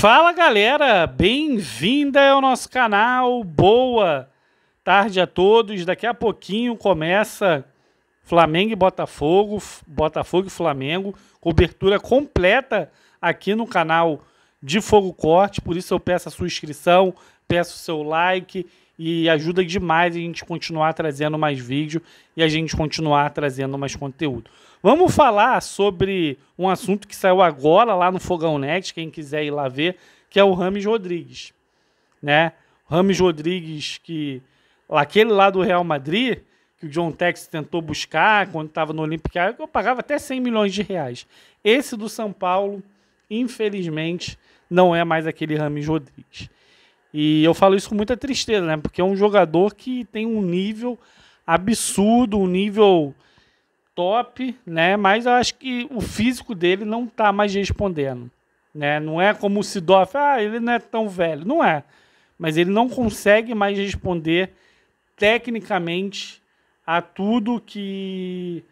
Fala galera, bem-vinda ao nosso canal. Boa tarde a todos. Daqui a pouquinho começa Flamengo e Botafogo, Botafogo e Flamengo, cobertura completa aqui no canal de Fogo Corte. Por isso eu peço a sua inscrição, peço o seu like e ajuda demais a gente continuar trazendo mais vídeo e a gente continuar trazendo mais conteúdo. Vamos falar sobre um assunto que saiu agora lá no Fogão Next, quem quiser ir lá ver, que é o Rames Rodrigues, né? Rames Rodrigues que aquele lá do Real Madrid, que o John Tex tentou buscar quando estava no Olympique eu pagava até 100 milhões de reais. Esse do São Paulo, infelizmente, não é mais aquele Rames Rodrigues. E eu falo isso com muita tristeza, né? Porque é um jogador que tem um nível absurdo, um nível top, né? Mas eu acho que o físico dele não tá mais respondendo, né? Não é como o Sidoff, ah, ele não é tão velho, não é. Mas ele não consegue mais responder tecnicamente a tudo que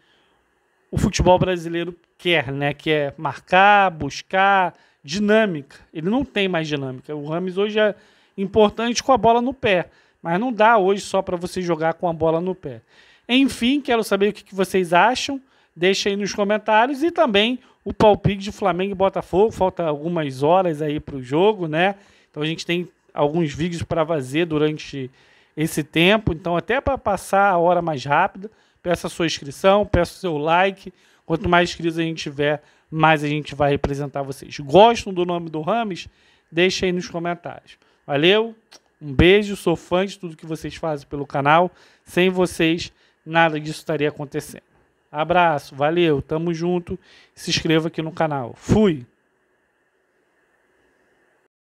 o futebol brasileiro quer, né? Que é marcar, buscar, dinâmica. Ele não tem mais dinâmica. O Rames hoje é importante com a bola no pé. Mas não dá hoje só para você jogar com a bola no pé. Enfim, quero saber o que, vocês acham. Deixa aí nos comentários e também o palpite de Flamengo e Botafogo. Falta algumas horas aí para o jogo, né? Então a gente tem alguns vídeos para fazer durante esse tempo. Então, até para passar a hora mais rápida, peço a sua inscrição, peço o seu like. Quanto mais inscritos a gente tiver, mais a gente vai representar vocês. Gostam do nome do Rames? Deixa aí nos comentários. Valeu, um beijo, sou fã de tudo que vocês fazem pelo canal. Sem vocês, nada disso estaria acontecendo. Abraço, valeu, tamo junto. Se inscreva aqui no canal. Fui!